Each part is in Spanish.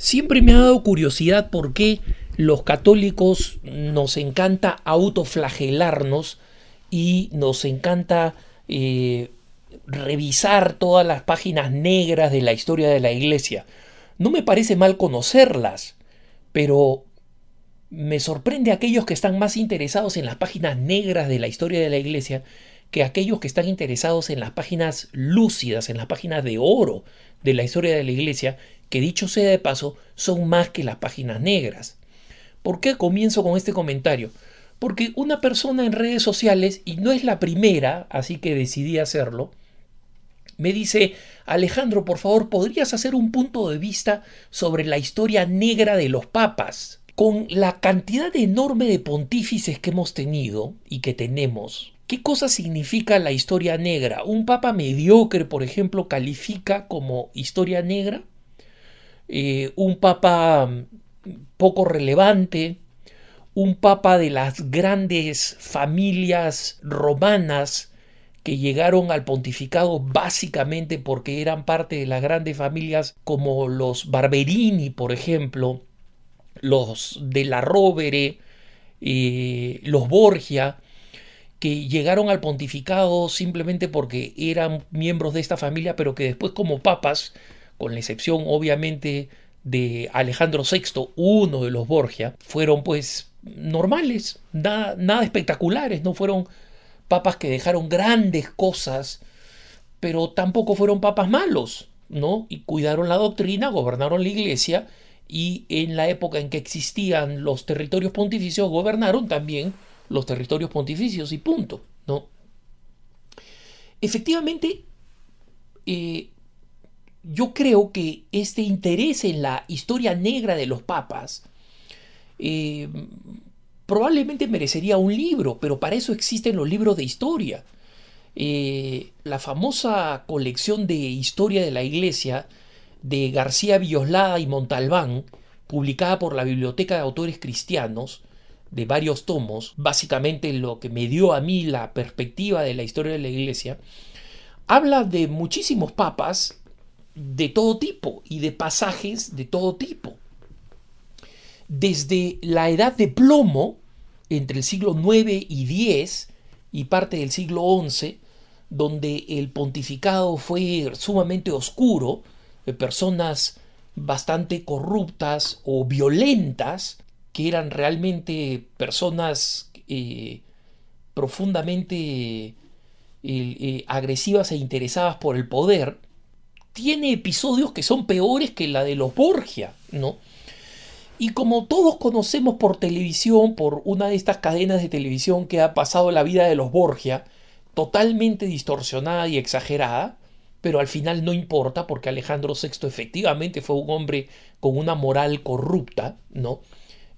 Siempre me ha dado curiosidad por qué los católicos nos encanta autoflagelarnos y nos encanta eh, revisar todas las páginas negras de la historia de la Iglesia. No me parece mal conocerlas, pero me sorprende a aquellos que están más interesados en las páginas negras de la historia de la Iglesia que aquellos que están interesados en las páginas lúcidas, en las páginas de oro de la historia de la Iglesia, que dicho sea de paso, son más que las páginas negras. ¿Por qué comienzo con este comentario? Porque una persona en redes sociales, y no es la primera, así que decidí hacerlo, me dice, Alejandro, por favor, ¿podrías hacer un punto de vista sobre la historia negra de los papas? Con la cantidad enorme de pontífices que hemos tenido y que tenemos, ¿Qué cosa significa la historia negra? ¿Un papa mediocre, por ejemplo, califica como historia negra? Eh, ¿Un papa mm, poco relevante? ¿Un papa de las grandes familias romanas que llegaron al pontificado básicamente porque eran parte de las grandes familias como los Barberini, por ejemplo, los de la Rovere, eh, los Borgia? que llegaron al pontificado simplemente porque eran miembros de esta familia, pero que después como papas, con la excepción obviamente de Alejandro VI, uno de los Borgia, fueron pues normales, nada, nada espectaculares, no fueron papas que dejaron grandes cosas, pero tampoco fueron papas malos, ¿no? Y cuidaron la doctrina, gobernaron la iglesia y en la época en que existían los territorios pontificios gobernaron también los territorios pontificios y punto, ¿no? Efectivamente, eh, yo creo que este interés en la historia negra de los papas eh, probablemente merecería un libro, pero para eso existen los libros de historia. Eh, la famosa colección de historia de la iglesia de García Villoslada y Montalbán, publicada por la Biblioteca de Autores Cristianos, de varios tomos, básicamente lo que me dio a mí la perspectiva de la historia de la iglesia, habla de muchísimos papas de todo tipo y de pasajes de todo tipo. Desde la edad de plomo, entre el siglo IX y X, y parte del siglo XI, donde el pontificado fue sumamente oscuro, de personas bastante corruptas o violentas que eran realmente personas eh, profundamente eh, eh, agresivas e interesadas por el poder, tiene episodios que son peores que la de los Borgia, ¿no? Y como todos conocemos por televisión, por una de estas cadenas de televisión que ha pasado la vida de los Borgia, totalmente distorsionada y exagerada, pero al final no importa porque Alejandro VI efectivamente fue un hombre con una moral corrupta, ¿no?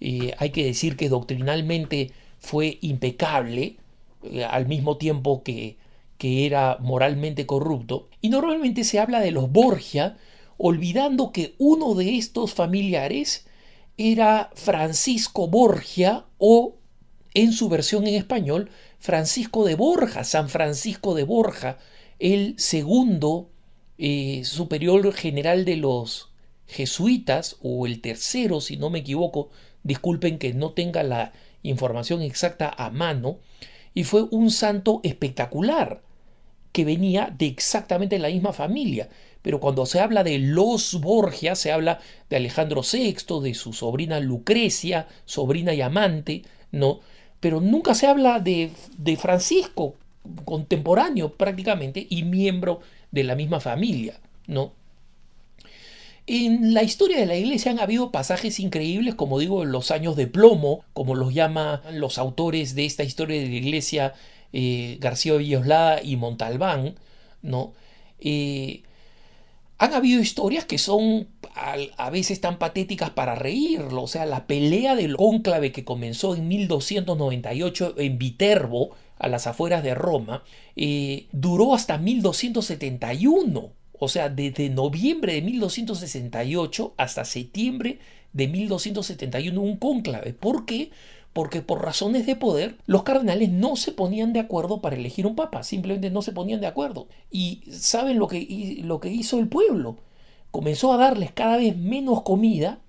Eh, hay que decir que doctrinalmente fue impecable, eh, al mismo tiempo que, que era moralmente corrupto. Y normalmente se habla de los Borgia, olvidando que uno de estos familiares era Francisco Borgia o, en su versión en español, Francisco de Borja, San Francisco de Borja, el segundo eh, superior general de los jesuitas, o el tercero, si no me equivoco, disculpen que no tenga la información exacta a mano, y fue un santo espectacular que venía de exactamente la misma familia. Pero cuando se habla de los Borgia, se habla de Alejandro VI, de su sobrina Lucrecia, sobrina y amante, ¿no? Pero nunca se habla de, de Francisco, contemporáneo prácticamente, y miembro de la misma familia, ¿no? En la historia de la iglesia han habido pasajes increíbles, como digo, los años de plomo, como los llaman los autores de esta historia de la iglesia, eh, García Villoslada y Montalbán, ¿no? Eh, han habido historias que son a, veces tan patéticas para reírlo, o sea, la pelea del cónclave que comenzó en 1298 en Viterbo, a las afueras de Roma, eh, duró hasta 1271. O sea, desde noviembre de 1268 hasta septiembre de 1271 un cónclave. ¿Por qué? Porque por razones de poder los cardenales no se ponían de acuerdo para elegir un papa, simplemente no se ponían de acuerdo. Y saben lo que, lo que hizo el pueblo. Comenzó a darles cada vez menos comida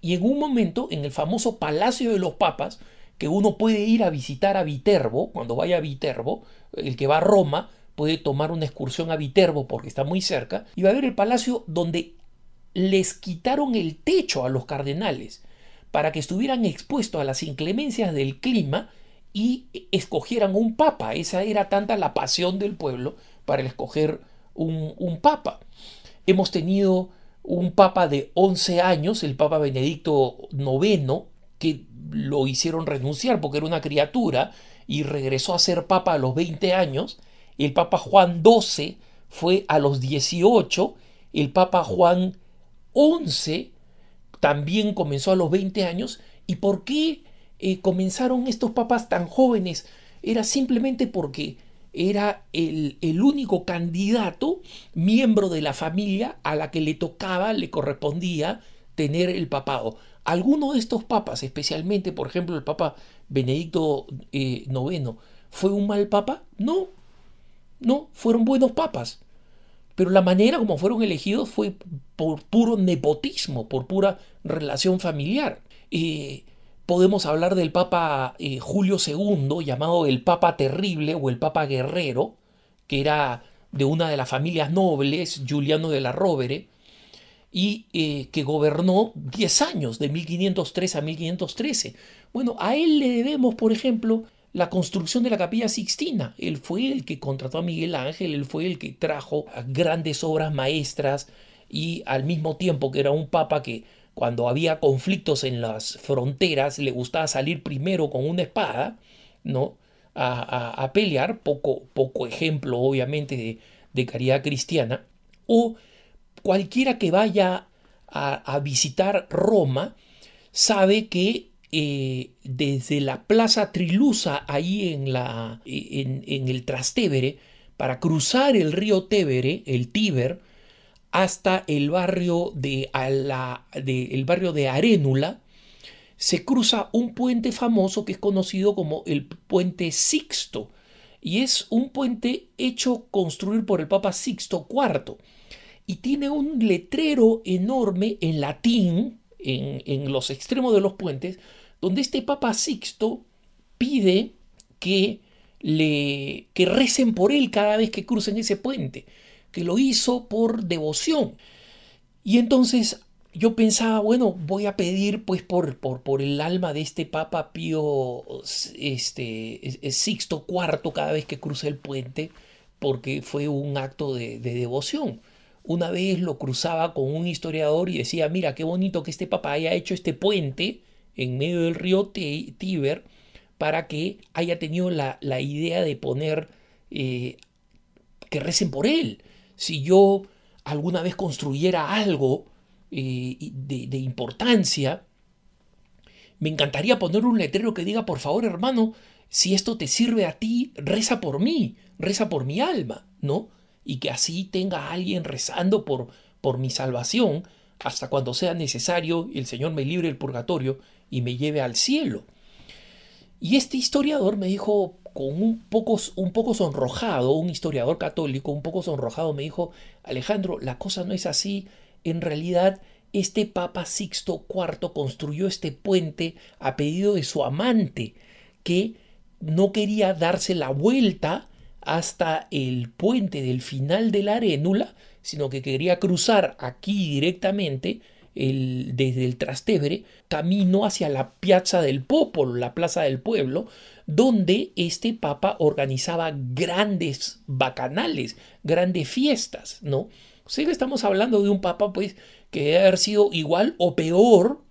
y en un momento en el famoso Palacio de los Papas, que uno puede ir a visitar a Viterbo, cuando vaya a Viterbo, el que va a Roma, puede tomar una excursión a Viterbo porque está muy cerca, y va a ver el palacio donde les quitaron el techo a los cardenales para que estuvieran expuestos a las inclemencias del clima y escogieran un papa. Esa era tanta la pasión del pueblo para escoger un, un papa. Hemos tenido un papa de 11 años, el papa Benedicto IX, que lo hicieron renunciar porque era una criatura y regresó a ser papa a los 20 años el Papa Juan XII fue a los 18, el Papa Juan XI también comenzó a los 20 años. ¿Y por qué eh, comenzaron estos papas tan jóvenes? Era simplemente porque era el, único candidato, miembro de la familia, a la que le tocaba, le correspondía tener el papado. ¿Alguno de estos papas, especialmente, por ejemplo, el papa Benedicto IX, eh, ¿fue un mal papa? No, no, fueron buenos papas. Pero la manera como fueron elegidos fue por puro nepotismo, por pura relación familiar. podemos hablar del Papa eh, Julio II, llamado el Papa Terrible o el Papa Guerrero, que era de una de las familias nobles, Giuliano de la Rovere, y eh, que gobernó 10 años, de 1503 a 1513. Bueno, a él le debemos, por ejemplo, la construcción de la capilla sixtina. Él fue el que contrató a Miguel Ángel, él fue el que trajo grandes obras maestras y al mismo tiempo que era un papa que cuando había conflictos en las fronteras le gustaba salir primero con una espada, ¿no? A, pelear, poco, poco ejemplo obviamente de, caridad cristiana, o cualquiera que vaya a visitar Roma sabe que eh, desde la Plaza Trilusa, ahí en, la, en, el Trastevere, para cruzar el río Tevere, el Tíber, hasta el barrio de, a la, barrio de Arénula, se cruza un puente famoso que es conocido como el puente Sixto, y es un puente hecho construir por el Papa Sixto IV, y tiene un letrero enorme en latín, en, en los extremos de los puentes, donde este Papa Sixto pide que, le, que recen por él cada vez que crucen ese puente, que lo hizo por devoción. Y entonces yo pensaba, bueno, voy a pedir pues por, por, por el alma de este Papa Pío este, Sixto IV cada vez que cruce el puente, porque fue un acto de devoción. Una vez lo cruzaba con un historiador y decía, mira, qué bonito que este Papa haya hecho este puente, en medio del río Tíber para que haya tenido la, idea de poner eh, que recen por él. Si yo alguna vez construyera algo eh, de, importancia, me encantaría poner un letrero que diga, por favor hermano, si esto te sirve a ti, reza por mí, reza por mi alma, ¿no? Y que así tenga alguien rezando por, por mi salvación hasta cuando sea necesario, y el Señor me libre del purgatorio y me lleve al cielo. Y este historiador me dijo, con un poco, un poco sonrojado, un historiador católico, un poco sonrojado, me dijo, Alejandro, la cosa no es así, en realidad este Papa Sixto IV construyó este puente a pedido de su amante, que no quería darse la vuelta hasta el puente del final de la arénula, sino que quería cruzar aquí directamente desde el Trastevere, camino hacia la Piazza del Popolo, la Plaza del Pueblo, donde este papa organizaba grandes bacanales, grandes fiestas, ¿no? O estamos hablando de un papa, pues, que debe haber sido igual o peor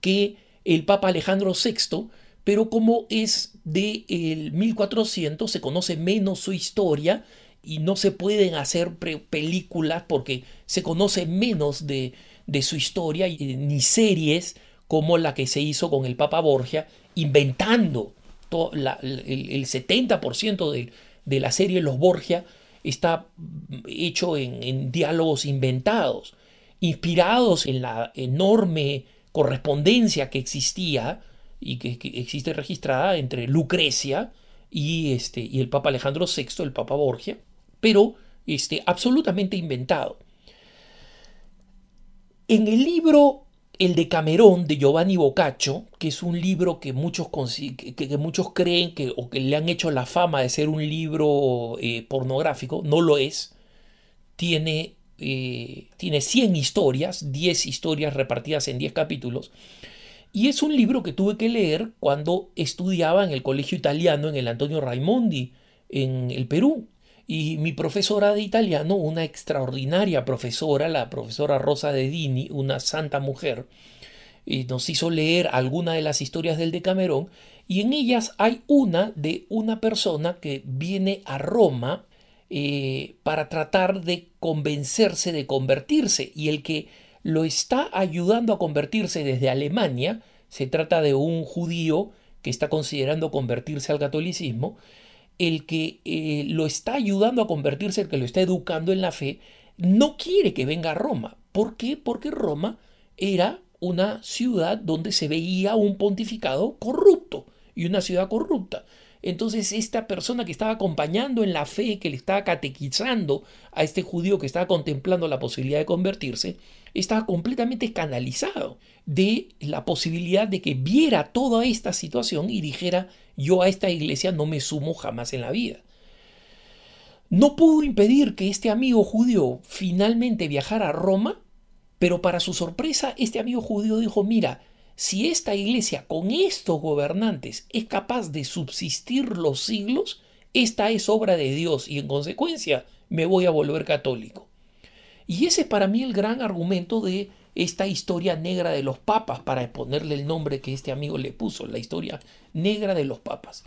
que el papa Alejandro VI, pero como es de el 1400, se conoce menos su historia, y no se pueden hacer películas porque se conoce menos de, de su historia ni series como la que se hizo con el Papa Borgia, inventando el, 70% de, la serie Los Borgia está hecho en, diálogos inventados, inspirados en la enorme correspondencia que existía y que, existe registrada entre Lucrecia y, este, y el Papa Alejandro VI, el Papa Borgia, pero este, absolutamente inventado. En el libro El de Camerón de Giovanni Boccaccio, que es un libro que muchos, que, muchos creen que, o que le han hecho la fama de ser un libro eh, pornográfico, no lo es, tiene, eh, tiene 100 historias, 10 historias repartidas en 10 capítulos. Y es un libro que tuve que leer cuando estudiaba en el colegio italiano en el Antonio Raimondi, en el Perú. Y mi profesora de italiano, una extraordinaria profesora, la profesora Rosa de Dini, una santa mujer, y eh, nos hizo leer algunas de las historias del Decamerón, y en ellas hay una de una persona que viene a Roma eh, para tratar de convencerse de convertirse, y el que lo está ayudando a convertirse desde Alemania, se trata de un judío que está considerando convertirse al catolicismo, el que eh, lo está ayudando a convertirse, el que lo está educando en la fe, no quiere que venga a Roma. ¿Por qué? Porque Roma era una ciudad donde se veía un pontificado corrupto y una ciudad corrupta entonces esta persona que estaba acompañando en la fe, que le estaba catequizando a este judío que estaba contemplando la posibilidad de convertirse, estaba completamente canalizado de la posibilidad de que viera toda esta situación y dijera, yo a esta iglesia no me sumo jamás en la vida. No pudo impedir que este amigo judío finalmente viajara a Roma, pero para su sorpresa este amigo judío dijo, mira, si esta iglesia con estos gobernantes es capaz de subsistir los siglos, esta es obra de Dios y en consecuencia me voy a volver católico. Y ese es para mí el gran argumento de esta historia negra de los papas, para ponerle el nombre que este amigo le puso, la historia negra de los papas.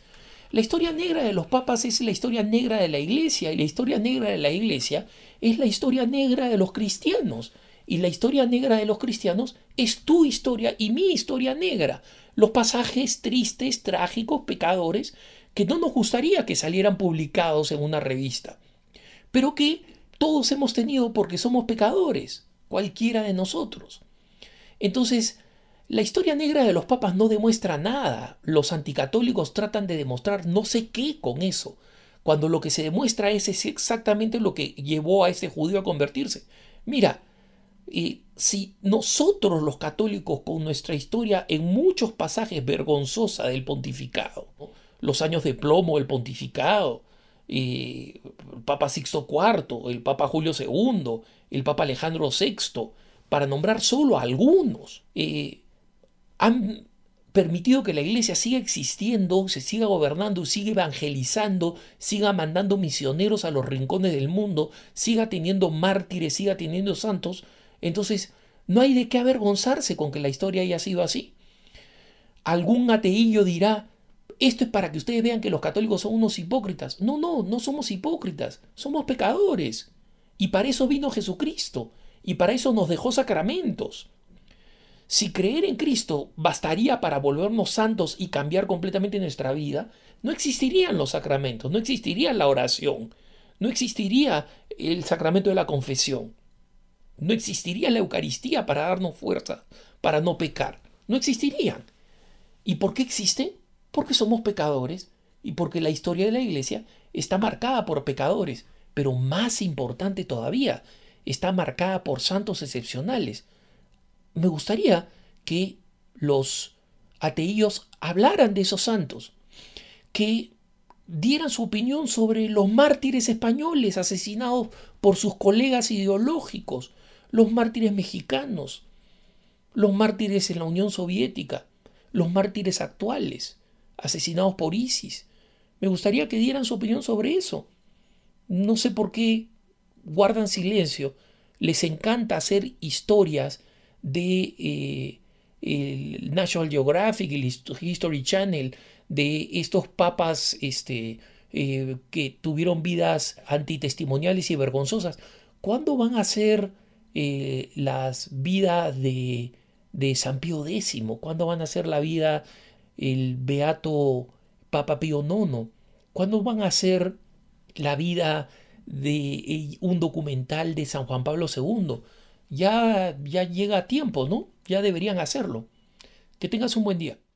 La historia negra de los papas es la historia negra de la iglesia y la historia negra de la iglesia es la historia negra de los cristianos. Y la historia negra de los cristianos es tu historia y mi historia negra. Los pasajes tristes, trágicos, pecadores, que no nos gustaría que salieran publicados en una revista, pero que todos hemos tenido porque somos pecadores, cualquiera de nosotros. Entonces, la historia negra de los papas no demuestra nada. Los anticatólicos tratan de demostrar no sé qué con eso, cuando lo que se demuestra es, exactamente lo que llevó a ese judío a convertirse. Mira, si nosotros los católicos con nuestra historia en muchos pasajes vergonzosa del pontificado, los años de plomo del pontificado, el Papa Sixto IV, el Papa Julio II, el Papa Alejandro VI, para nombrar solo algunos, eh, han permitido que la iglesia siga existiendo, se siga gobernando, siga evangelizando, siga mandando misioneros a los rincones del mundo, siga teniendo mártires, siga teniendo santos, entonces, no hay de qué avergonzarse con que la historia haya sido así. Algún ateillo dirá, esto es para que ustedes vean que los católicos son unos hipócritas. No, no, no somos hipócritas, somos pecadores. Y para eso vino Jesucristo, y para eso nos dejó sacramentos. Si creer en Cristo bastaría para volvernos santos y cambiar completamente nuestra vida, no existirían los sacramentos, no existiría la oración, no existiría el sacramento de la confesión. No existiría la Eucaristía para darnos fuerza, para no pecar. No existirían. ¿Y por qué existen? Porque somos pecadores y porque la historia de la Iglesia está marcada por pecadores. Pero más importante todavía, está marcada por santos excepcionales. Me gustaría que los ateíos hablaran de esos santos, que dieran su opinión sobre los mártires españoles asesinados por sus colegas ideológicos, los mártires mexicanos, los mártires en la Unión Soviética, los mártires actuales, asesinados por ISIS. Me gustaría que dieran su opinión sobre eso. No sé por qué guardan silencio. Les encanta hacer historias de eh, el National Geographic, el History Channel, de estos papas este, eh, que tuvieron vidas antitestimoniales y vergonzosas. ¿Cuándo van a ser...? Eh, las vidas de, de, San Pío X, cuándo van a hacer la vida el beato Papa Pío IX, cuándo van a ser la vida de eh, un documental de San Juan Pablo II. Ya, ya llega a tiempo, ¿no? Ya deberían hacerlo. Que tengas un buen día.